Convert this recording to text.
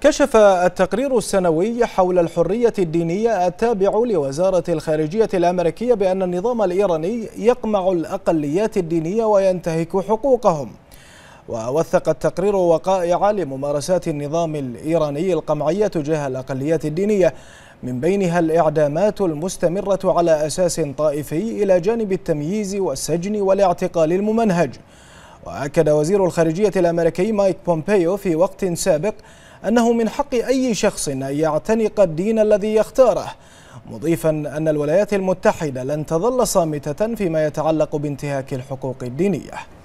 كشف التقرير السنوي حول الحرية الدينية التابع لوزارة الخارجية الأمريكية بأن النظام الإيراني يقمع الأقليات الدينية وينتهك حقوقهم ووثق التقرير وقائع لممارسات النظام الإيراني القمعية تجاه الأقليات الدينية من بينها الإعدامات المستمرة على أساس طائفي إلى جانب التمييز والسجن والاعتقال الممنهج وأكد وزير الخارجية الأمريكي مايك بومبيو في وقت سابق أنه من حق أي شخص أن يعتنق الدين الذي يختاره مضيفا أن الولايات المتحدة لن تظل صامتة فيما يتعلق بانتهاك الحقوق الدينية